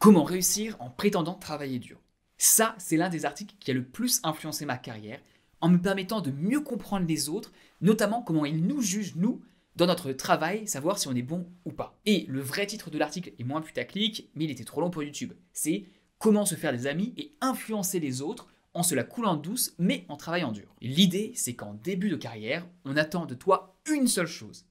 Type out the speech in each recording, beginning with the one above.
Comment réussir en prétendant travailler dur Ça, c'est l'un des articles qui a le plus influencé ma carrière en me permettant de mieux comprendre les autres, notamment comment ils nous jugent, nous, dans notre travail, savoir si on est bon ou pas. Et le vrai titre de l'article est moins putaclic, mais il était trop long pour YouTube. C'est Comment se faire des amis et influencer les autres en se la coulant douce, mais en travaillant dur. L'idée, c'est qu'en début de carrière, on attend de toi une seule chose,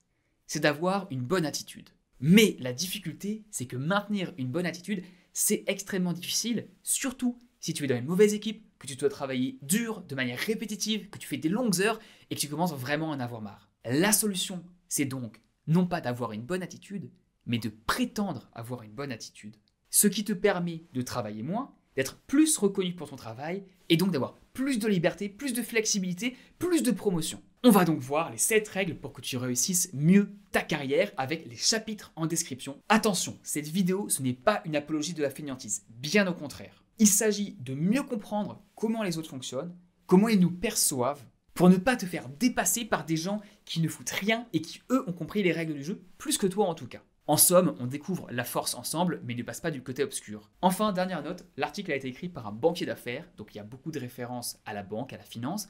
c'est d'avoir une bonne attitude. Mais la difficulté, c'est que maintenir une bonne attitude, c'est extrêmement difficile, surtout si tu es dans une mauvaise équipe, que tu dois travailler dur, de manière répétitive, que tu fais des longues heures et que tu commences vraiment à en avoir marre. La solution, c'est donc non pas d'avoir une bonne attitude, mais de prétendre avoir une bonne attitude. Ce qui te permet de travailler moins, d'être plus reconnu pour ton travail et donc d'avoir plus de liberté, plus de flexibilité, plus de promotion. On va donc voir les 7 règles pour que tu réussisses mieux ta carrière avec les chapitres en description. Attention, cette vidéo, ce n'est pas une apologie de la fainéantise, bien au contraire. Il s'agit de mieux comprendre comment les autres fonctionnent, comment ils nous perçoivent, pour ne pas te faire dépasser par des gens qui ne foutent rien et qui, eux, ont compris les règles du jeu, plus que toi en tout cas. En somme, on découvre la force ensemble, mais ne passe pas du côté obscur. Enfin, dernière note, l'article a été écrit par un banquier d'affaires, donc il y a beaucoup de références à la banque, à la finance,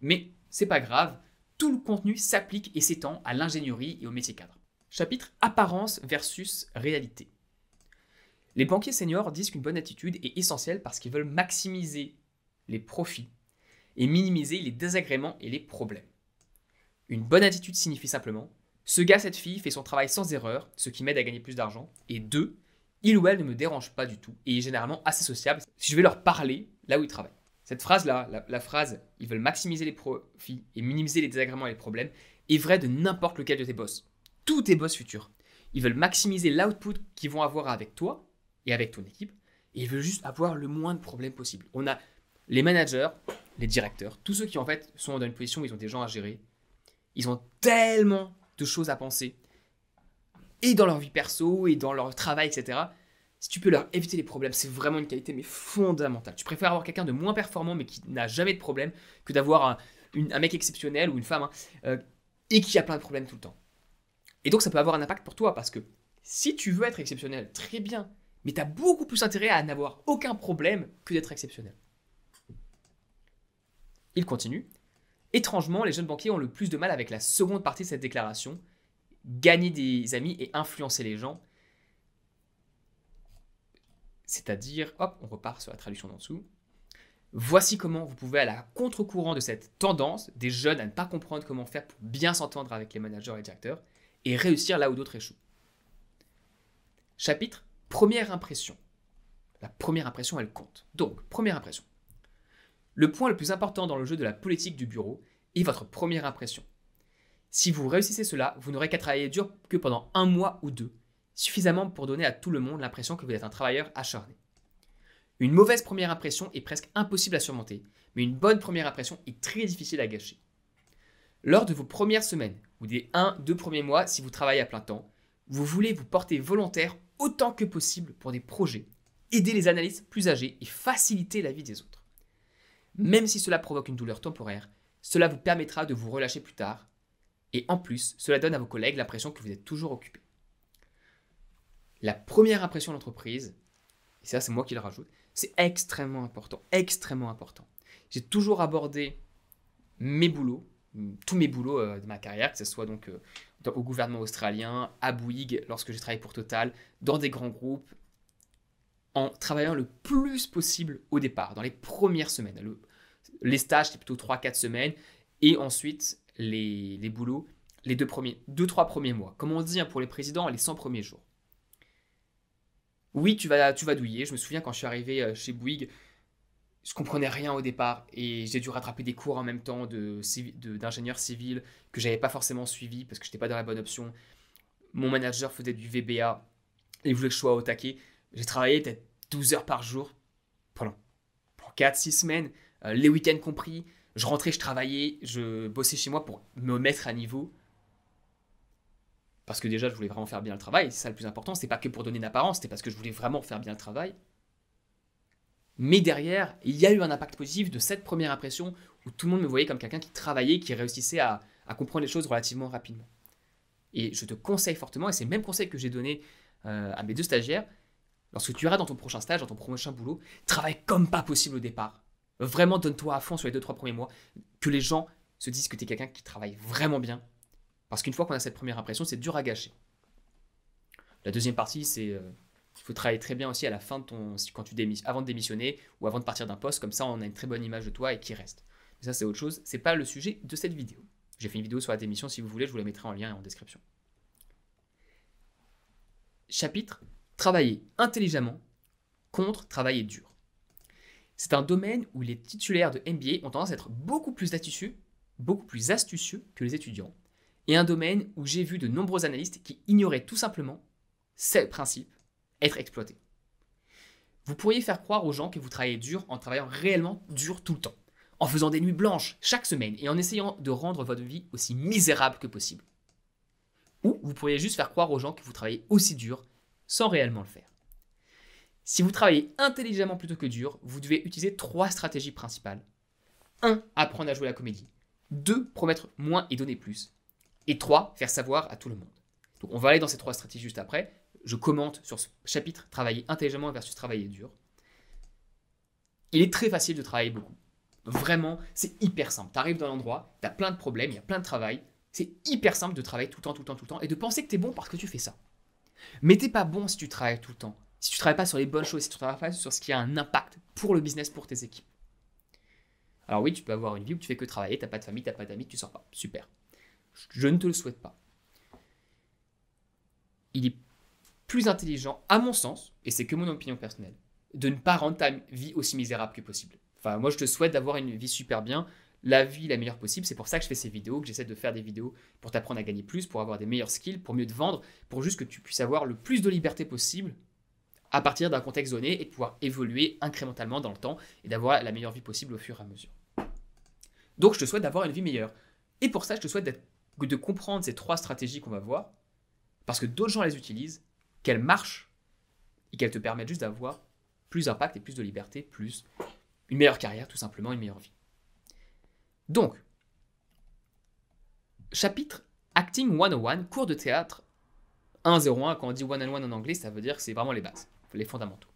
mais c'est pas grave, tout le contenu s'applique et s'étend à l'ingénierie et au métier cadre. Chapitre Apparence versus réalité. Les banquiers seniors disent qu'une bonne attitude est essentielle parce qu'ils veulent maximiser les profits et minimiser les désagréments et les problèmes. Une bonne attitude signifie simplement ce gars, cette fille fait son travail sans erreur, ce qui m'aide à gagner plus d'argent. Et deux, il ou elle ne me dérange pas du tout et est généralement assez sociable si je vais leur parler là où ils travaillent. Cette phrase-là, la, phrase « ils veulent maximiser les profits et minimiser les désagréments et les problèmes » est vraie de n'importe lequel de tes boss. Tous tes boss futurs. Ils veulent maximiser l'output qu'ils vont avoir avec toi et avec ton équipe, et ils veulent juste avoir le moins de problèmes possible. On a les managers, les directeurs, tous ceux qui en fait sont dans une position où ils ont des gens à gérer. Ils ont tellement de choses à penser, et dans leur vie perso, et dans leur travail, etc., si tu peux leur éviter les problèmes, c'est vraiment une qualité mais fondamentale. Tu préfères avoir quelqu'un de moins performant mais qui n'a jamais de problème que d'avoir un, mec exceptionnel ou une femme hein, euh, et qui a plein de problèmes tout le temps. Et donc ça peut avoir un impact pour toi parce que si tu veux être exceptionnel, très bien, mais tu as beaucoup plus intérêt à n'avoir aucun problème que d'être exceptionnel. Il continue. Étrangement, les jeunes banquiers ont le plus de mal avec la seconde partie de cette déclaration, gagner des amis et influencer les gens c'est-à-dire, hop, on repart sur la traduction d'en dessous. Voici comment vous pouvez, à contre-courant de cette tendance des jeunes à ne pas comprendre comment faire pour bien s'entendre avec les managers et les directeurs, et réussir là où d'autres échouent. Chapitre Première impression. La première impression, elle compte. Donc, première impression. Le point le plus important dans le jeu de la politique du bureau est votre première impression. Si vous réussissez cela, vous n'aurez qu'à travailler dur que pendant un mois ou deux suffisamment pour donner à tout le monde l'impression que vous êtes un travailleur acharné. Une mauvaise première impression est presque impossible à surmonter, mais une bonne première impression est très difficile à gâcher. Lors de vos premières semaines ou des 1-2 premiers mois si vous travaillez à plein temps, vous voulez vous porter volontaire autant que possible pour des projets, aider les analystes plus âgés et faciliter la vie des autres. Même si cela provoque une douleur temporaire, cela vous permettra de vous relâcher plus tard, et en plus, cela donne à vos collègues l'impression que vous êtes toujours occupé. La première impression de l'entreprise, et ça c'est moi qui le rajoute, c'est extrêmement important, extrêmement important. J'ai toujours abordé mes boulots, tous mes boulots euh, de ma carrière, que ce soit donc euh, au gouvernement australien, à Bouygues, lorsque j'ai travaillé pour Total, dans des grands groupes, en travaillant le plus possible au départ, dans les premières semaines. les stages, c'était plutôt 3-4 semaines, et ensuite les, boulots, les 2-3 deux premiers, deux, trois premiers mois. Comme on dit pour les présidents, les 100 premiers jours. Oui, tu vas, tu vas douiller. Je me souviens quand je suis arrivé euh, chez Bouygues, je comprenais rien au départ et j'ai dû rattraper des cours en même temps d'ingénieur de, d'ingénieur civil que j'avais pas forcément suivi parce que je n'étais pas dans la bonne option. Mon manager faisait du VBA et il voulait que je sois au taquet. J'ai travaillé peut-être 12 heures par jour pendant, 4-6 semaines, euh, les week-ends compris. Je rentrais, je travaillais, je bossais chez moi pour me mettre à niveau parce que déjà je voulais vraiment faire bien le travail, c'est ça le plus important, c'est pas que pour donner une apparence, c'était parce que je voulais vraiment faire bien le travail. Mais derrière, il y a eu un impact positif de cette première impression où tout le monde me voyait comme quelqu'un qui travaillait, qui réussissait à, comprendre les choses relativement rapidement. Et je te conseille fortement, et c'est le même conseil que j'ai donné euh, à mes deux stagiaires, lorsque tu iras dans ton prochain stage, dans ton prochain boulot, travaille comme pas possible au départ. Vraiment, donne-toi à fond sur les deux, trois premiers mois, que les gens se disent que tu es quelqu'un qui travaille vraiment bien parce qu'une fois qu'on a cette première impression, c'est dur à gâcher. La deuxième partie, c'est euh, qu'il faut travailler très bien aussi à la fin de ton, quand tu avant de démissionner ou avant de partir d'un poste, comme ça on a une très bonne image de toi et qui reste. Mais ça c'est autre chose, c'est pas le sujet de cette vidéo. J'ai fait une vidéo sur la démission, si vous voulez, je vous la mettrai en lien et en description. Chapitre Travailler intelligemment contre travailler dur. C'est un domaine où les titulaires de MBA ont tendance à être beaucoup plus astucieux, beaucoup plus astucieux que les étudiants et un domaine où j'ai vu de nombreux analystes qui ignoraient tout simplement ces principes être exploités. Vous pourriez faire croire aux gens que vous travaillez dur en travaillant réellement dur tout le temps, en faisant des nuits blanches chaque semaine et en essayant de rendre votre vie aussi misérable que possible. Ou vous pourriez juste faire croire aux gens que vous travaillez aussi dur sans réellement le faire. Si vous travaillez intelligemment plutôt que dur, vous devez utiliser trois stratégies principales. 1. Apprendre à jouer la comédie. 2. Promettre moins et donner plus. Et trois, faire savoir à tout le monde. on va aller dans ces trois stratégies juste après. Je commente sur ce chapitre travailler intelligemment versus travailler dur. Il est très facile de travailler beaucoup. Vraiment, c'est hyper simple. Tu arrives dans l'endroit, tu as plein de problèmes, il y a plein de travail. C'est hyper simple de travailler tout le temps, tout le temps, tout le temps et de penser que tu es bon parce que tu fais ça. Mais t'es pas bon si tu travailles tout le temps. Si tu travailles pas sur les bonnes choses, si tu travailles pas sur ce qui a un impact pour le business, pour tes équipes. Alors oui, tu peux avoir une vie où tu fais que travailler, n'as pas de famille, n'as pas d'amis, tu sors pas. Super. Je ne te le souhaite pas. Il est plus intelligent, à mon sens, et c'est que mon opinion personnelle, de ne pas rendre ta vie aussi misérable que possible. Enfin, moi, je te souhaite d'avoir une vie super bien, la vie la meilleure possible. C'est pour ça que je fais ces vidéos, que j'essaie de faire des vidéos pour t'apprendre à gagner plus, pour avoir des meilleurs skills, pour mieux te vendre, pour juste que tu puisses avoir le plus de liberté possible à partir d'un contexte donné et de pouvoir évoluer incrémentalement dans le temps et d'avoir la meilleure vie possible au fur et à mesure. Donc, je te souhaite d'avoir une vie meilleure. Et pour ça, je te souhaite d'être de comprendre ces trois stratégies qu'on va voir, parce que d'autres gens les utilisent, qu'elles marchent et qu'elles te permettent juste d'avoir plus d'impact et plus de liberté, plus une meilleure carrière, tout simplement, une meilleure vie. Donc, chapitre Acting 101, cours de théâtre 101. Quand on dit 101 en anglais, ça veut dire que c'est vraiment les bases, les fondamentaux.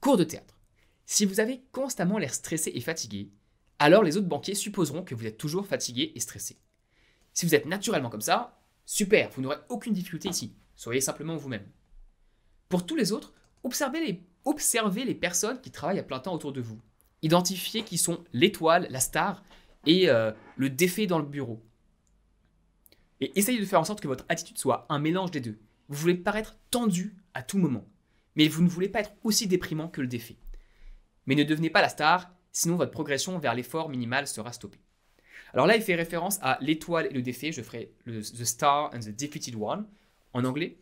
Cours de théâtre. Si vous avez constamment l'air stressé et fatigué, alors les autres banquiers supposeront que vous êtes toujours fatigué et stressé. Si vous êtes naturellement comme ça, super, vous n'aurez aucune difficulté ici. Soyez simplement vous-même. Pour tous les autres, observez les, personnes qui travaillent à plein temps autour de vous. Identifiez qui sont l'étoile, la star et euh, le défait dans le bureau. Et essayez de faire en sorte que votre attitude soit un mélange des deux. Vous voulez paraître tendu à tout moment, mais vous ne voulez pas être aussi déprimant que le défait. Mais ne devenez pas la star, sinon votre progression vers l'effort minimal sera stoppée. Alors là, il fait référence à l'étoile et le défait. Je ferai The Star and the Defeated One en anglais.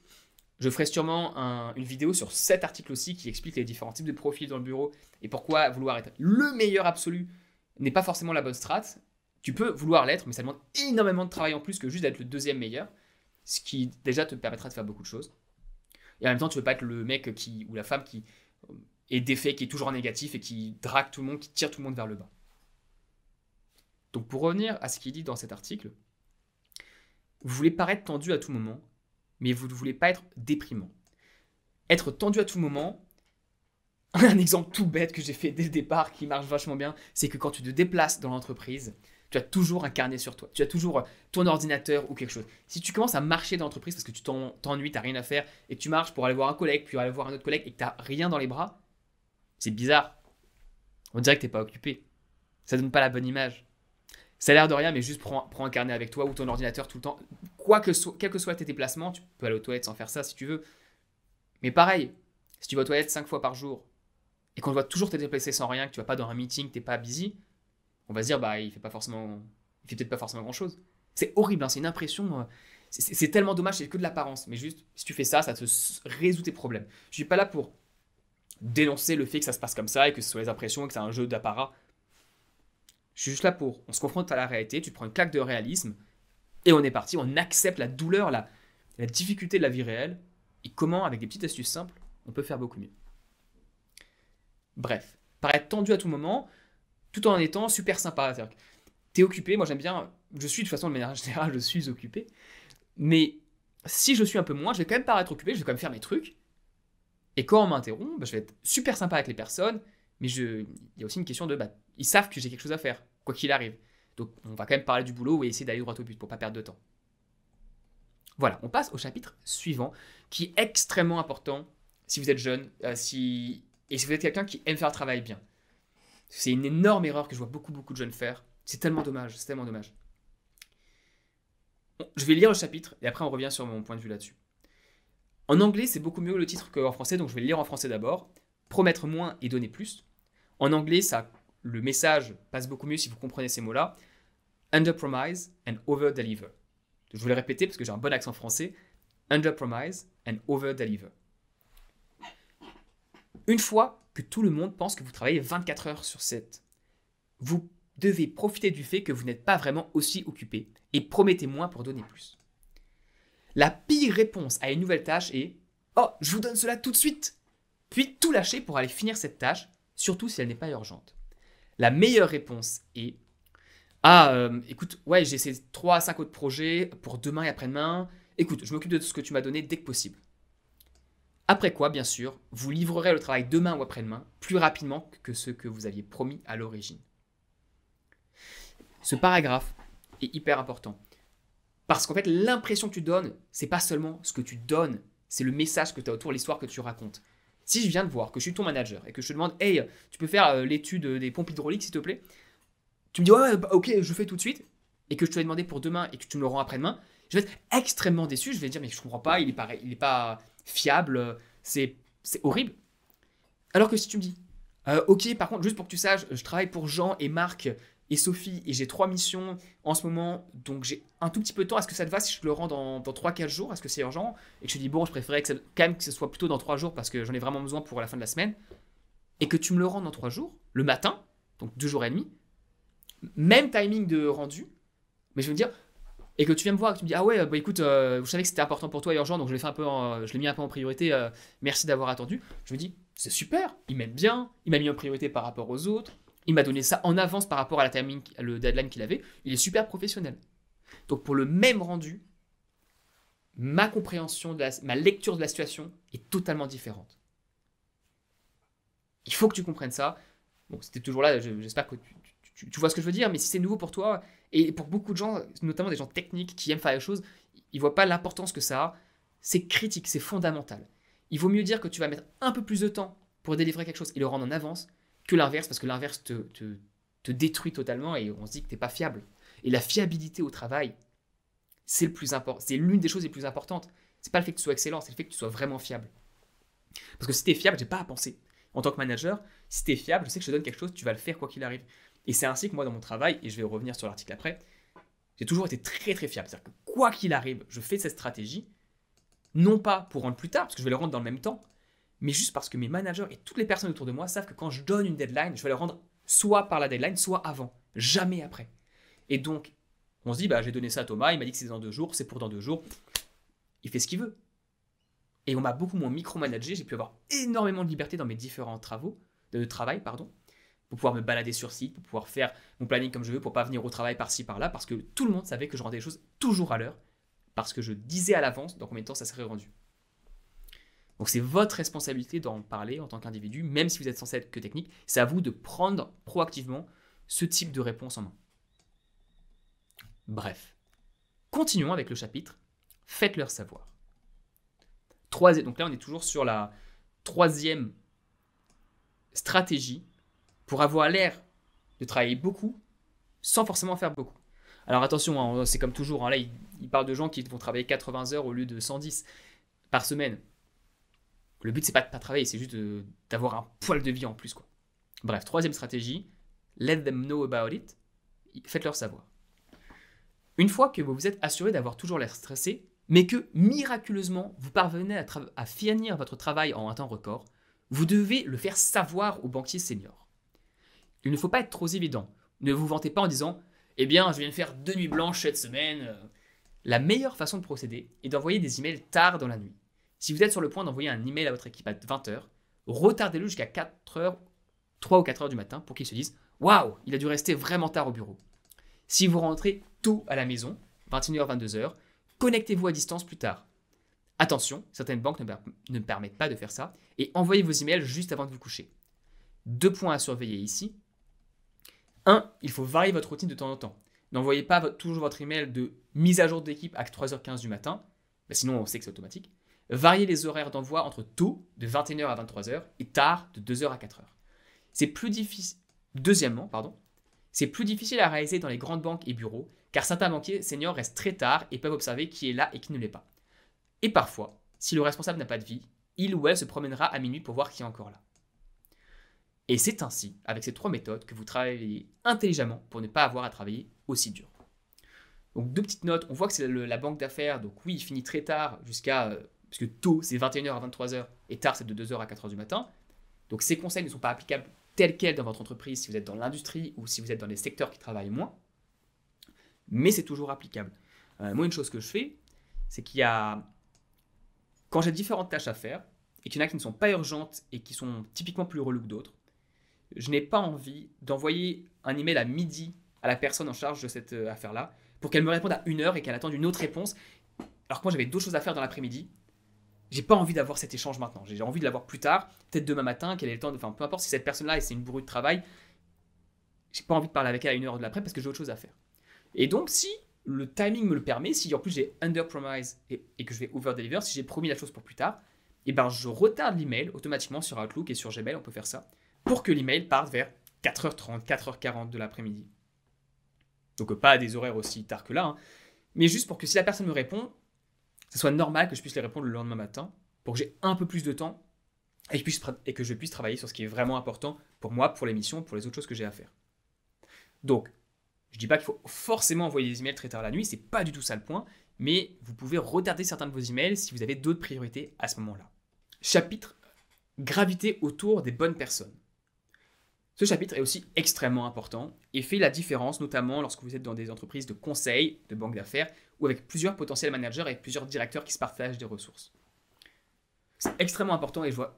Je ferai sûrement une vidéo sur cet article aussi qui explique les différents types de profils dans le bureau et pourquoi vouloir être le meilleur absolu n'est pas forcément la bonne strate. Tu peux vouloir l'être, mais ça demande énormément de travail en plus que juste d'être le deuxième meilleur, ce qui déjà te permettra de faire beaucoup de choses. Et en même temps, tu ne veux pas être le mec qui, ou la femme qui est défait, qui est toujours négatif et qui drague tout le monde, qui tire tout le monde vers le bas. Donc pour revenir à ce qu'il dit dans cet article, vous voulez paraître tendu à tout moment, mais vous ne voulez pas être déprimant. Être tendu à tout moment, un exemple tout bête que j'ai fait dès le départ qui marche vachement bien, c'est que quand tu te déplaces dans l'entreprise, tu as toujours un carnet sur toi. Tu as toujours euh, ton ordinateur ou quelque chose. Si tu commences à marcher dans l'entreprise parce que tu t'ennuies, tu n'as rien à faire, et tu marches pour aller voir un collègue, puis aller voir un autre collègue, et que tu n'as rien dans les bras, c'est bizarre. On dirait que tu n'es pas occupé. Ça donne pas la bonne image ça a l'air de rien, mais juste prends, prends, un carnet avec toi ou ton ordinateur tout le temps. Quoi que soit, quel que soit tes déplacements, tu peux aller aux toilettes sans faire ça si tu veux. Mais pareil, si tu vas aux toilettes cinq fois par jour et qu'on voit toujours te déplacer sans rien, que tu vas pas dans un meeting, que t'es pas busy, on va se dire bah il fait pas forcément, il fait peut-être pas forcément grand chose. C'est horrible, hein, c'est une impression. Euh, c'est tellement dommage, c'est que de l'apparence. Mais juste, si tu fais ça, ça te résout tes problèmes. Je suis pas là pour dénoncer le fait que ça se passe comme ça et que ce soit les impressions et que c'est un jeu d'apparat. Je suis juste là pour. On se confronte à la réalité, tu prends une claque de réalisme, et on est parti, on accepte la douleur, la, la difficulté de la vie réelle, et comment, avec des petites astuces simples, on peut faire beaucoup mieux. Bref, paraître tendu à tout moment, tout en étant super sympa. t'es occupé, moi j'aime bien, je suis de toute façon de manière générale, je suis occupé, mais si je suis un peu moins, je vais quand même paraître occupé, je vais quand même faire mes trucs, et quand on m'interrompt, bah, je vais être super sympa avec les personnes, mais il y a aussi une question de, bah, ils savent que j'ai quelque chose à faire, quoi qu'il arrive. Donc on va quand même parler du boulot et essayer d'aller droit au but pour pas perdre de temps. Voilà, on passe au chapitre suivant, qui est extrêmement important si vous êtes jeune, euh, si... et si vous êtes quelqu'un qui aime faire le travail bien. C'est une énorme erreur que je vois beaucoup, beaucoup de jeunes faire. C'est tellement dommage, c'est tellement dommage. Je vais lire le chapitre et après on revient sur mon point de vue là-dessus. En anglais, c'est beaucoup mieux le titre qu'en français, donc je vais le lire en français d'abord. Promettre moins et donner plus. En anglais, ça, le message passe beaucoup mieux si vous comprenez ces mots-là. "underpromise and over deliver. Je voulais répéter parce que j'ai un bon accent français. "underpromise and over deliver. Une fois que tout le monde pense que vous travaillez 24 heures sur 7, vous devez profiter du fait que vous n'êtes pas vraiment aussi occupé et promettez moins pour donner plus. La pire réponse à une nouvelle tâche est Oh, je vous donne cela tout de suite Puis tout lâcher pour aller finir cette tâche surtout si elle n'est pas urgente La meilleure réponse est Ah, euh, écoute, ouais, j'ai ces 3 à 5 autres projets pour demain et après-demain. Écoute, je m'occupe de ce que tu m'as donné dès que possible. Après quoi, bien sûr, vous livrerez le travail demain ou après-demain plus rapidement que ce que vous aviez promis à l'origine. Ce paragraphe est hyper important. Parce qu'en fait, l'impression que tu donnes, c'est pas seulement ce que tu donnes, c'est le message que tu as autour, l'histoire que tu racontes. Si je viens de voir que je suis ton manager et que je te demande, hey, tu peux faire euh, l'étude des pompes hydrauliques, s'il te plaît Tu me dis, ouais, bah, ok, je fais tout de suite, et que je te l'ai demandé pour demain et que tu me le rends après-demain, je vais être extrêmement déçu. Je vais dire, mais je comprends pas, il est pas, il est pas fiable, c'est horrible. Alors que si tu me dis, euh, ok, par contre, juste pour que tu saches, je travaille pour Jean et Marc et Sophie, et j'ai trois missions en ce moment, donc j'ai un tout petit peu de temps. Est-ce que ça te va si je le rends dans, dans 3-4 jours Est-ce que c'est urgent Et je te dis, bon, je préférais que ça, quand même que ce soit plutôt dans 3 jours parce que j'en ai vraiment besoin pour la fin de la semaine. Et que tu me le rends dans 3 jours, le matin, donc 2 jours et demi, même timing de rendu, mais je veux dire, et que tu viens me voir et que tu me dis, ah ouais, bah écoute, euh, vous je savais que c'était important pour toi et urgent, donc je l'ai, euh, je l'ai mis un peu en priorité, euh, merci d'avoir attendu. Je me dis, c'est super, il m'aime bien, il m'a mis en priorité par rapport aux autres, il m'a donné ça en avance par rapport à la timing, le deadline qu'il avait. Il est super professionnel. Donc pour le même rendu, ma compréhension, de ma lecture de la situation est totalement différente. Il faut que tu comprennes ça. Bon, c'était toujours là, j'espère que tu, vois ce que je veux dire, mais si c'est nouveau pour toi, et pour beaucoup de gens, notamment des gens techniques qui aiment faire les choses, ils ne voient pas l'importance que ça a. C'est critique, c'est fondamental. Il vaut mieux dire que tu vas mettre un peu plus de temps pour délivrer quelque chose et le rendre en avance, que l'inverse, parce que l'inverse te, te, te, détruit totalement et on se dit que tu n'es pas fiable. Et la fiabilité au travail, c'est le plus important, c'est l'une des choses les plus importantes. C'est pas le fait que tu sois excellent, c'est le fait que tu sois vraiment fiable. Parce que si tu es fiable, j'ai pas à penser. En tant que manager, si tu es fiable, je sais que je te donne quelque chose, tu vas le faire quoi qu'il arrive. Et c'est ainsi que moi dans mon travail, et je vais revenir sur l'article après, j'ai toujours été très très fiable. C'est-à-dire que quoi qu'il arrive, je fais cette stratégie, non pas pour rendre plus tard, parce que je vais le rendre dans le même temps, mais juste parce que mes managers et toutes les personnes autour de moi savent que quand je donne une deadline, je vais la rendre soit par la deadline, soit avant, jamais après. Et donc, on se dit, bah, j'ai donné ça à Thomas, il m'a dit que c'est dans deux jours, c'est pour dans deux jours, il fait ce qu'il veut. Et on m'a beaucoup moins micromanagé, j'ai pu avoir énormément de liberté dans mes différents travaux, de travail, pardon, pour pouvoir me balader sur site, pour pouvoir faire mon planning comme je veux, pour pas venir au travail par-ci, par-là, parce que tout le monde savait que je rendais les choses toujours à l'heure, parce que je disais à l'avance dans combien de temps ça serait rendu. Donc c'est votre responsabilité d'en parler en tant qu'individu, même si vous êtes censé être que technique. C'est à vous de prendre proactivement ce type de réponse en main. Bref, continuons avec le chapitre Faites-leur savoir. donc là on est toujours sur la troisième stratégie pour avoir l'air de travailler beaucoup sans forcément faire beaucoup. Alors attention, hein, c'est comme toujours, hein, là il parle de gens qui vont travailler 80 heures au lieu de 110 par semaine. Le but, c'est pas de pas travailler, c'est juste d'avoir un poil de vie en plus. Quoi. Bref, troisième stratégie, let them know about it, faites-leur savoir. Une fois que vous vous êtes assuré d'avoir toujours l'air stressé, mais que miraculeusement, vous parvenez à, à finir votre travail en un temps record, vous devez le faire savoir aux banquier senior. Il ne faut pas être trop évident. Ne vous vantez pas en disant Eh bien, je viens de faire deux nuits blanches cette semaine. Euh. La meilleure façon de procéder est d'envoyer des emails tard dans la nuit. Si vous êtes sur le point d'envoyer un email à votre équipe à 20h, retardez-le jusqu'à 4h, 3 ou 4h du matin pour qu'ils se disent Waouh, il a dû rester vraiment tard au bureau. Si vous rentrez tôt à la maison, 21h, 22h, connectez-vous à distance plus tard. Attention, certaines banques ne, permettent pas de faire ça et envoyez vos emails juste avant de vous coucher. Deux points à surveiller ici. 1. Il faut varier votre routine de temps en temps. N'envoyez pas toujours votre email de mise à jour d'équipe à 3h15 du matin, bah sinon on sait que c'est automatique varier les horaires d'envoi entre tôt, de 21h à 23h, et tard, de 2h à 4h. C'est plus difficile. Deuxièmement, pardon, c'est plus difficile à réaliser dans les grandes banques et bureaux, car certains banquiers seniors restent très tard et peuvent observer qui est là et qui ne l'est pas. Et parfois, si le responsable n'a pas de vie, il ou elle se promènera à minuit pour voir qui est encore là. Et c'est ainsi, avec ces trois méthodes, que vous travaillez intelligemment pour ne pas avoir à travailler aussi dur. Donc deux petites notes, on voit que c'est la banque d'affaires, donc oui, il finit très tard, jusqu'à euh, parce que tôt c'est 21h à 23h et tard c'est de 2h à 4h du matin. Donc ces conseils ne sont pas applicables tels quels dans votre entreprise si vous êtes dans l'industrie ou si vous êtes dans les secteurs qui travaillent moins, mais c'est toujours applicable. Euh, moi, une chose que je fais, c'est qu'il y a. Quand j'ai différentes tâches à faire, et qu'il y en a qui ne sont pas urgentes et qui sont typiquement plus reloues que d'autres, je n'ai pas envie d'envoyer un email à midi à la personne en charge de cette euh, affaire-là pour qu'elle me réponde à une heure et qu'elle attende une autre réponse, alors que moi j'avais d'autres choses à faire dans l'après-midi j'ai pas envie d'avoir cet échange maintenant. J'ai envie de l'avoir plus tard, peut-être demain matin, qu'elle est le temps de. Enfin, peu importe si cette personne-là, c'est une bourrue de travail, j'ai pas envie de parler avec elle à une heure de l'après parce que j'ai autre chose à faire. Et donc, si le timing me le permet, si en plus j'ai under promise et, que je vais over deliver, si j'ai promis la chose pour plus tard, et eh ben je retarde l'email automatiquement sur Outlook et sur Gmail, on peut faire ça, pour que l'email parte vers 4h30, 4h40 de l'après-midi. Donc pas à des horaires aussi tard que là, hein, mais juste pour que si la personne me répond, ce soit normal que je puisse les répondre le lendemain matin pour que j'ai un peu plus de temps et que, je puisse, et que je puisse travailler sur ce qui est vraiment important pour moi, pour l'émission, pour les autres choses que j'ai à faire. Donc, je ne dis pas qu'il faut forcément envoyer des emails très tard la nuit, c'est pas du tout ça le point, mais vous pouvez retarder certains de vos emails si vous avez d'autres priorités à ce moment-là. Chapitre Gravité autour des bonnes personnes. Ce chapitre est aussi extrêmement important et fait la différence, notamment lorsque vous êtes dans des entreprises de conseil, de banque d'affaires, ou avec plusieurs potentiels managers et plusieurs directeurs qui se partagent des ressources. C'est extrêmement important et je vois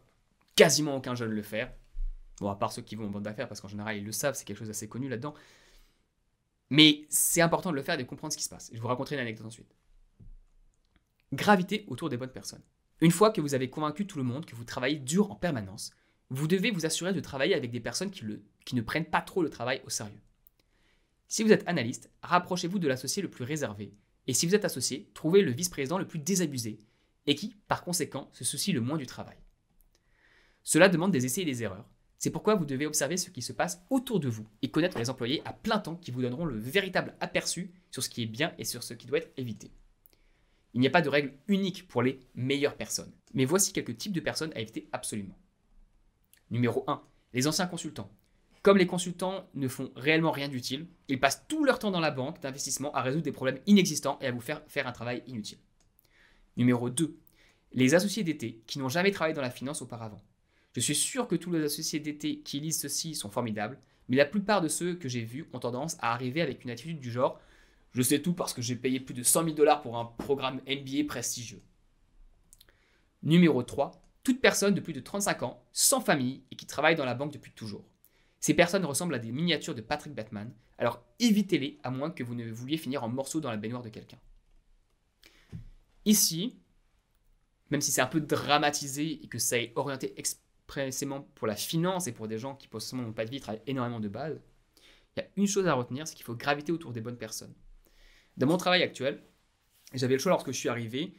quasiment aucun jeune le faire. Bon, à part ceux qui vont en bande d'affaires, parce qu'en général, ils le savent, c'est quelque chose d'assez connu là-dedans. Mais c'est important de le faire et de comprendre ce qui se passe. Je vous raconterai une anecdote ensuite. Gravité autour des bonnes personnes. Une fois que vous avez convaincu tout le monde que vous travaillez dur en permanence, vous devez vous assurer de travailler avec des personnes qui, qui ne prennent pas trop le travail au sérieux. Si vous êtes analyste, rapprochez-vous de l'associé le plus réservé, et si vous êtes associé, trouvez le vice-président le plus désabusé et qui, par conséquent, se soucie le moins du travail. Cela demande des essais et des erreurs. C'est pourquoi vous devez observer ce qui se passe autour de vous et connaître les employés à plein temps qui vous donneront le véritable aperçu sur ce qui est bien et sur ce qui doit être évité. Il n'y a pas de règle unique pour les meilleures personnes, mais voici quelques types de personnes à éviter absolument. Numéro 1, les anciens consultants, comme les consultants ne font réellement rien d'utile, ils passent tout leur temps dans la banque d'investissement à résoudre des problèmes inexistants et à vous faire faire un travail inutile. Numéro 2. Les associés d'été qui n'ont jamais travaillé dans la finance auparavant. Je suis sûr que tous les associés d'été qui lisent ceci sont formidables, mais la plupart de ceux que j'ai vus ont tendance à arriver avec une attitude du genre Je sais tout parce que j'ai payé plus de 100 000 dollars pour un programme MBA prestigieux. Numéro 3. Toute personne de plus de 35 ans, sans famille et qui travaille dans la banque depuis toujours. Ces personnes ressemblent à des miniatures de Patrick Batman, alors évitez-les à moins que vous ne vouliez finir en morceaux dans la baignoire de quelqu'un. Ici, même si c'est un peu dramatisé et que ça est orienté expressément pour la finance et pour des gens qui possèdent n'ont pas de vitre à énormément de bases, il y a une chose à retenir, c'est qu'il faut graviter autour des bonnes personnes. Dans mon travail actuel, j'avais le choix lorsque je suis arrivé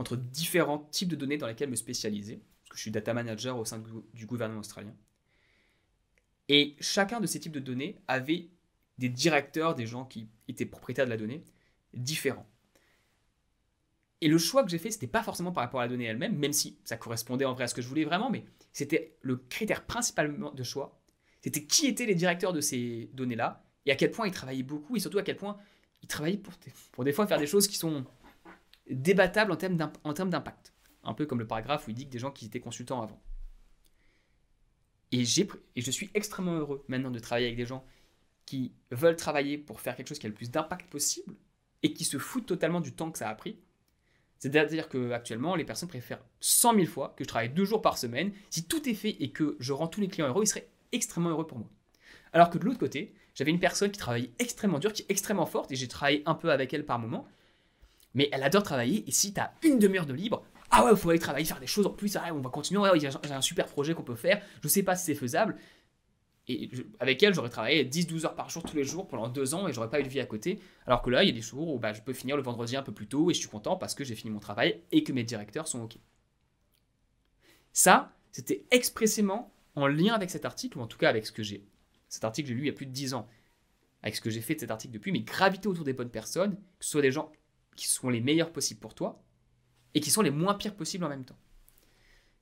entre différents types de données dans lesquelles me spécialiser, parce que je suis data manager au sein du gouvernement australien. Et chacun de ces types de données avait des directeurs, des gens qui étaient propriétaires de la donnée, différents. Et le choix que j'ai fait, c'était pas forcément par rapport à la donnée elle-même, même si ça correspondait en vrai à ce que je voulais vraiment, mais c'était le critère principal de choix, c'était qui étaient les directeurs de ces données-là, et à quel point ils travaillaient beaucoup, et surtout à quel point ils travaillaient pour, pour des fois faire des choses qui sont débattables en termes d'impact. Un peu comme le paragraphe où il dit que des gens qui étaient consultants avant. Et, et je suis extrêmement heureux maintenant de travailler avec des gens qui veulent travailler pour faire quelque chose qui a le plus d'impact possible et qui se foutent totalement du temps que ça a pris. C'est-à-dire qu'actuellement, les personnes préfèrent 100 000 fois que je travaille deux jours par semaine. Si tout est fait et que je rends tous les clients heureux, ils seraient extrêmement heureux pour moi. Alors que de l'autre côté, j'avais une personne qui travaille extrêmement dur, qui est extrêmement forte, et j'ai travaillé un peu avec elle par moment. Mais elle adore travailler, et si tu as une demi-heure de libre, ah ouais, faut aller travailler, faire des choses en plus, on va continuer, ouais, j'ai un, super projet qu'on peut faire, je sais pas si c'est faisable. Et avec elle, j'aurais travaillé 10-12 heures par jour tous les jours pendant deux ans et j'aurais pas eu de vie à côté. Alors que là, il y a des jours où bah, je peux finir le vendredi un peu plus tôt et je suis content parce que j'ai fini mon travail et que mes directeurs sont OK. Ça, c'était expressément en lien avec cet article, ou en tout cas avec ce que j'ai. Cet article, j'ai lu il y a plus de 10 ans. Avec ce que j'ai fait de cet article depuis, mais graviter autour des bonnes personnes, que ce soit des gens qui sont les meilleurs possibles pour toi, et qui sont les moins pires possibles en même temps.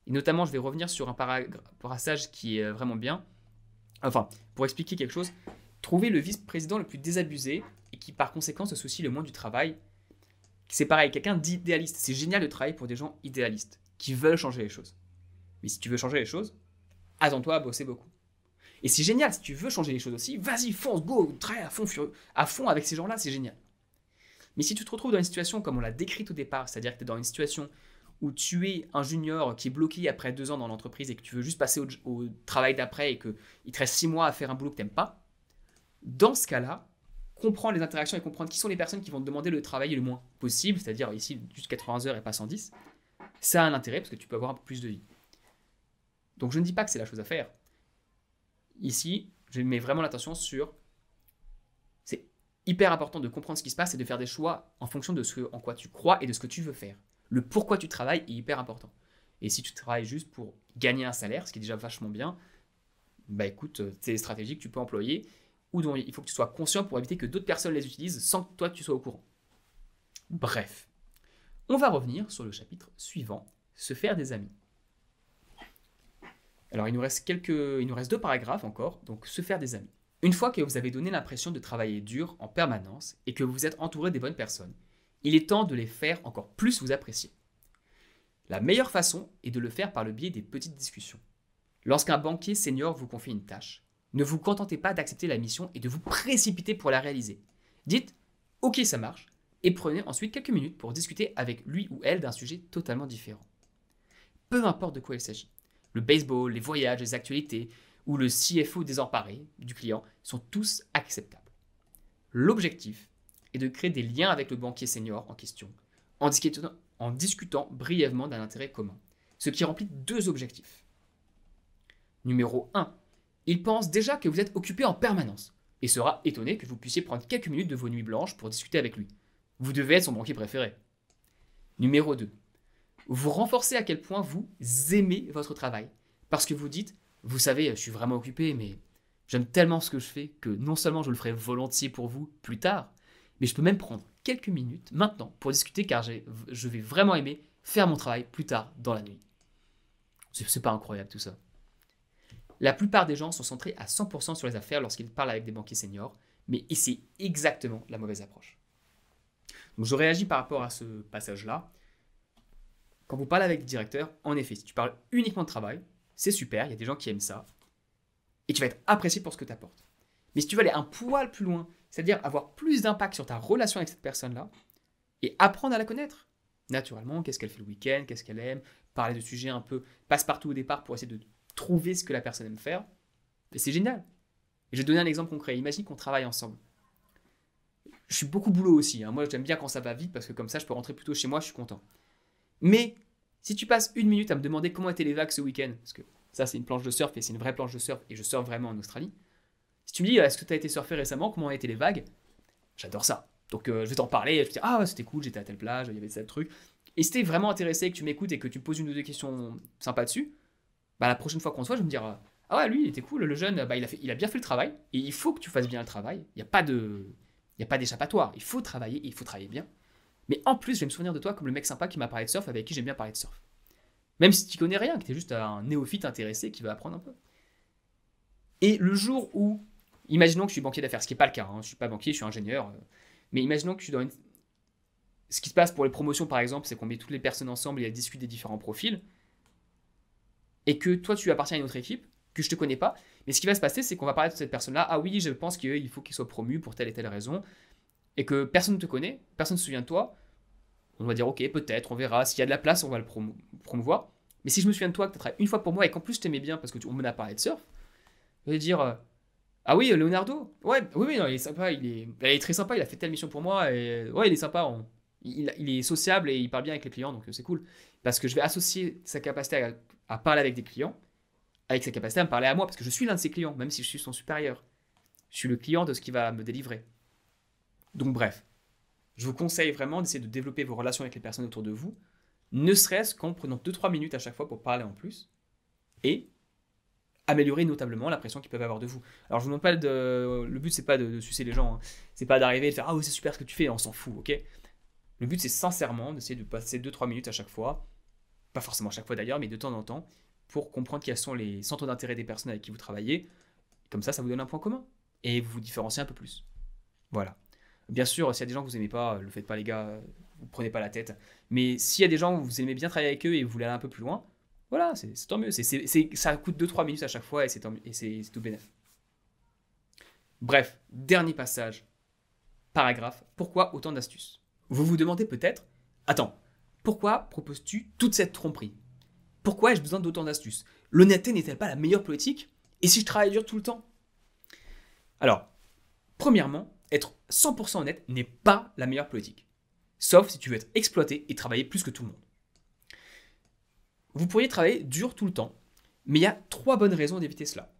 Et notamment, je vais revenir sur un passage qui est euh, vraiment bien. Enfin, pour expliquer quelque chose, trouver le vice-président le plus désabusé et qui par conséquent se soucie le moins du travail. C'est pareil, quelqu'un d'idéaliste. C'est génial de travailler pour des gens idéalistes qui veulent changer les choses. Mais si tu veux changer les choses, attends-toi à bosser beaucoup. Et c'est génial, si tu veux changer les choses aussi, vas-y, fonce, go, très à fond, furieux, à fond avec ces gens-là, c'est génial. Mais si tu te retrouves dans une situation comme on l'a décrite au départ, c'est-à-dire que tu es dans une situation où tu es un junior qui est bloqué après deux ans dans l'entreprise et que tu veux juste passer au, travail d'après et qu'il te reste six mois à faire un boulot que tu n'aimes pas, dans ce cas-là, comprendre les interactions et comprendre qui sont les personnes qui vont te demander le travail le moins possible, c'est-à-dire ici juste 80 heures et pas 110, ça a un intérêt parce que tu peux avoir un peu plus de vie. Donc je ne dis pas que c'est la chose à faire. Ici, je mets vraiment l'attention sur hyper important de comprendre ce qui se passe et de faire des choix en fonction de ce en quoi tu crois et de ce que tu veux faire. Le pourquoi tu travailles est hyper important. Et si tu travailles juste pour gagner un salaire, ce qui est déjà vachement bien, bah écoute, euh, c'est des stratégies que tu peux employer ou dont il faut que tu sois conscient pour éviter que d'autres personnes les utilisent sans que toi tu sois au courant. Bref, on va revenir sur le chapitre suivant, se faire des amis. Alors il nous reste quelques, il nous reste deux paragraphes encore, donc se faire des amis. Une fois que vous avez donné l'impression de travailler dur en permanence et que vous êtes entouré des bonnes personnes, il est temps de les faire encore plus vous apprécier. La meilleure façon est de le faire par le biais des petites discussions. Lorsqu'un banquier senior vous confie une tâche, ne vous contentez pas d'accepter la mission et de vous précipiter pour la réaliser. Dites OK, ça marche et prenez ensuite quelques minutes pour discuter avec lui ou elle d'un sujet totalement différent. Peu importe de quoi il s'agit le baseball, les voyages, les actualités, ou le CFO désemparé du client sont tous acceptables. L'objectif est de créer des liens avec le banquier senior en question, en discutant, en discutant brièvement d'un intérêt commun, ce qui remplit deux objectifs. Numéro 1. Il pense déjà que vous êtes occupé en permanence et sera étonné que vous puissiez prendre quelques minutes de vos nuits blanches pour discuter avec lui. Vous devez être son banquier préféré. Numéro 2. Vous renforcez à quel point vous aimez votre travail parce que vous dites vous savez, je suis vraiment occupé, mais j'aime tellement ce que je fais que non seulement je le ferai volontiers pour vous plus tard, mais je peux même prendre quelques minutes maintenant pour discuter car je vais vraiment aimer faire mon travail plus tard dans la nuit. C'est pas incroyable tout ça. La plupart des gens sont centrés à 100% sur les affaires lorsqu'ils parlent avec des banquiers seniors, mais c'est exactement la mauvaise approche. Donc je réagis par rapport à ce passage-là. Quand vous parlez avec le directeur, en effet, si tu parles uniquement de travail, c'est super, il y a des gens qui aiment ça, et tu vas être apprécié pour ce que tu apportes. Mais si tu veux aller un poil plus loin, c'est-à-dire avoir plus d'impact sur ta relation avec cette personne-là, et apprendre à la connaître, naturellement, qu'est-ce qu'elle fait le week-end, qu'est-ce qu'elle aime, parler de sujets un peu passe-partout au départ pour essayer de trouver ce que la personne aime faire, ben, c'est génial. Et je vais donner un exemple concret, imagine qu'on travaille ensemble je suis beaucoup boulot aussi. Hein. Moi, j'aime bien quand ça va vite parce que comme ça, je peux rentrer plutôt chez moi, je suis content. Mais si tu passes une minute à me demander comment étaient les vagues ce week-end, parce que ça c'est une planche de surf et c'est une vraie planche de surf et je surfe vraiment en Australie, si tu me dis euh, est-ce que tu as été surfer récemment, comment étaient les vagues, j'adore ça. Donc euh, je vais t'en parler, je vais te dire ah c'était cool, j'étais à telle plage, il y avait tel truc. Et si t'es vraiment intéressé que tu m'écoutes et que tu poses une ou deux questions sympas dessus, bah la prochaine fois qu'on se voit, je vais me dire euh, ah ouais lui il était cool, le jeune, bah, il, a bien fait le travail et il faut que tu fasses bien le travail. Il n'y a pas de, il y a pas d'échappatoire. Il faut travailler, il faut travailler bien. Mais en plus, je vais me souvenir de toi comme le mec sympa qui m'a parlé de surf, avec qui j'aime bien parler de surf. Même si tu connais rien, que tu es juste un néophyte intéressé qui veut apprendre un peu. Et le jour où, imaginons que je suis banquier d'affaires, ce qui n'est pas le cas, hein, je ne suis pas banquier, je suis ingénieur, euh, mais imaginons que je suis dans une... Ce qui se passe pour les promotions, par exemple, c'est qu'on met toutes les personnes ensemble et elles discutent des différents profils, et que toi, tu appartiens à une autre équipe, que je te connais pas, mais ce qui va se passer, c'est qu'on va parler de cette personne-là, ah oui, je pense qu'il faut qu'il soit promu pour telle et telle raison, et que personne ne te connaît, personne ne se souvient de toi, on va dire ok, peut-être, on verra, s'il y a de la place, on va le promouvoir. Mais si je me souviens de toi, que tu as travaillé une fois pour moi et qu'en plus tu t'aimais bien parce que qu'on me a parlé de surf, je vais dire euh, Ah oui, Leonardo Ouais, oui, oui, non, il est sympa, il est, très sympa, il a fait telle mission pour moi, et ouais, il est sympa, il, est sociable et il parle bien avec les clients, donc euh, c'est cool. Parce que je vais associer sa capacité à, parler avec des clients avec sa capacité à me parler à moi, parce que je suis l'un de ses clients, même si je suis son supérieur. Je suis le client de ce qui va me délivrer. Donc bref, je vous conseille vraiment d'essayer de développer vos relations avec les personnes autour de vous, ne serait-ce qu'en prenant 2-3 minutes à chaque fois pour parler en plus, et améliorer notablement la pression qu'ils peuvent avoir de vous. Alors je vous demande pas de... Le but c'est pas de, sucer les gens, hein. c'est pas d'arriver et de faire ah oui c'est super ce que tu fais, on s'en fout, ok Le but c'est sincèrement d'essayer de passer 2-3 minutes à chaque fois, pas forcément à chaque fois d'ailleurs, mais de temps en temps, pour comprendre quels sont les centres d'intérêt des personnes avec qui vous travaillez. Comme ça, ça vous donne un point commun et vous vous différenciez un peu plus. Voilà. Bien sûr, s'il y a des gens que vous aimez pas, euh, le faites pas les gars, euh, vous prenez pas la tête. Mais s'il y a des gens que vous aimez bien travailler avec eux et vous voulez aller un peu plus loin, voilà, c'est tant mieux. ça coûte 2-3 minutes à chaque fois et c'est tout bénéf. Bref, dernier passage, paragraphe. Pourquoi autant d'astuces Vous vous demandez peut-être, attends, pourquoi proposes-tu toute cette tromperie Pourquoi ai-je besoin d'autant d'astuces L'honnêteté n'est-elle pas la meilleure politique Et si je travaille dur tout le temps Alors, premièrement, être 100% honnête n'est pas la meilleure politique. Sauf si tu veux être exploité et travailler plus que tout le monde. Vous pourriez travailler dur tout le temps, mais il y a trois bonnes raisons d'éviter cela.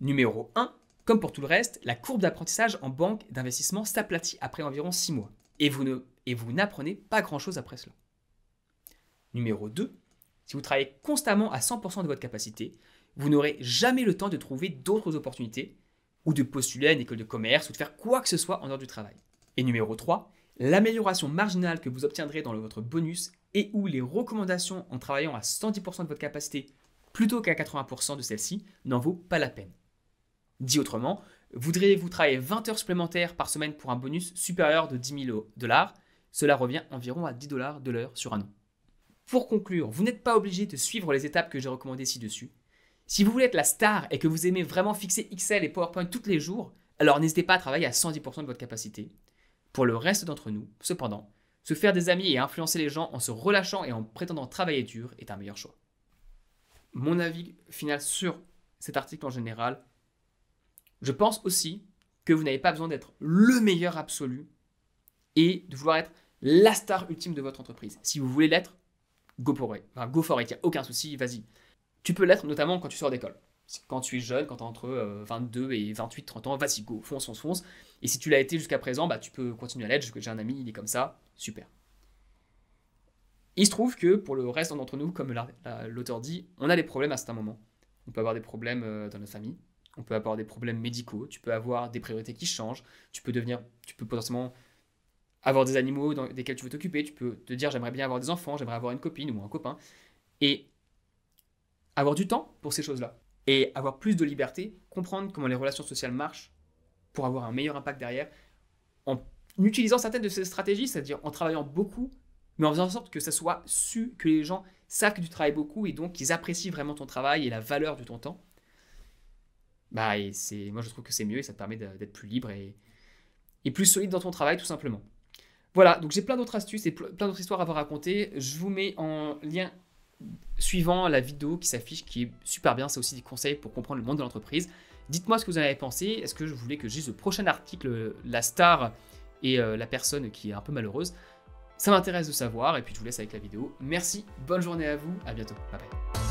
Numéro 1, comme pour tout le reste, la courbe d'apprentissage en banque d'investissement s'aplatit après environ 6 mois, et vous n'apprenez pas grand-chose après cela. Numéro 2, si vous travaillez constamment à 100% de votre capacité, vous n'aurez jamais le temps de trouver d'autres opportunités ou de postuler à une école de commerce ou de faire quoi que ce soit en dehors du travail. Et numéro 3, l'amélioration marginale que vous obtiendrez dans votre bonus et ou les recommandations en travaillant à 110% de votre capacité plutôt qu'à 80% de celle-ci n'en vaut pas la peine. Dit autrement, voudriez-vous travailler 20 heures supplémentaires par semaine pour un bonus supérieur de 10 000 dollars Cela revient environ à 10 dollars de l'heure sur un an. Pour conclure, vous n'êtes pas obligé de suivre les étapes que j'ai recommandées ci-dessus. Si vous voulez être la star et que vous aimez vraiment fixer Excel et PowerPoint tous les jours, alors n'hésitez pas à travailler à 110% de votre capacité. Pour le reste d'entre nous, cependant, se faire des amis et influencer les gens en se relâchant et en prétendant travailler dur est un meilleur choix. Mon avis final sur cet article en général, je pense aussi que vous n'avez pas besoin d'être le meilleur absolu et de vouloir être la star ultime de votre entreprise. Si vous voulez l'être, go, for it. go for it, il n'y a aucun souci, vas-y. Tu peux l'être notamment quand tu sors d'école. Quand tu es jeune, quand tu as entre 22 euh, et 28, 30 ans, vas-y, go, fonce, fonce, fonce. Et si tu l'as été jusqu'à présent, bah, tu peux continuer à l'être. J'ai un ami, il est comme ça, super. Il se trouve que pour le reste d'entre nous, comme l'auteur dit, on a des problèmes à certains moments. On peut avoir des problèmes euh, dans notre famille, on peut avoir des problèmes médicaux, tu peux avoir des priorités qui changent, tu peux devenir, tu peux potentiellement avoir des animaux desquels tu veux t'occuper, tu peux te dire j'aimerais bien avoir des enfants, j'aimerais avoir une copine ou un copain. Et avoir du temps pour ces choses-là et avoir plus de liberté, comprendre comment les relations sociales marchent pour avoir un meilleur impact derrière, en utilisant certaines de ces stratégies, c'est-à-dire en travaillant beaucoup, mais en faisant en sorte que ça soit su, que les gens savent que tu travailles beaucoup et donc qu'ils apprécient vraiment ton travail et la valeur de ton temps. Bah, c'est, moi je trouve que c'est mieux et ça te permet d'être plus libre et plus solide dans ton travail tout simplement. Voilà, donc j'ai plein d'autres astuces et plein d'autres histoires à vous raconter. Je vous mets en lien suivant la vidéo qui s'affiche, qui est super bien. C'est aussi des conseils pour comprendre le monde de l'entreprise. Dites-moi ce que vous en avez pensé. Est-ce que je voulais que j'ai le prochain article, la star et euh, la personne qui est un peu malheureuse Ça m'intéresse de savoir. Et puis je vous laisse avec la vidéo. Merci, bonne journée à vous. À bientôt. Bye bye.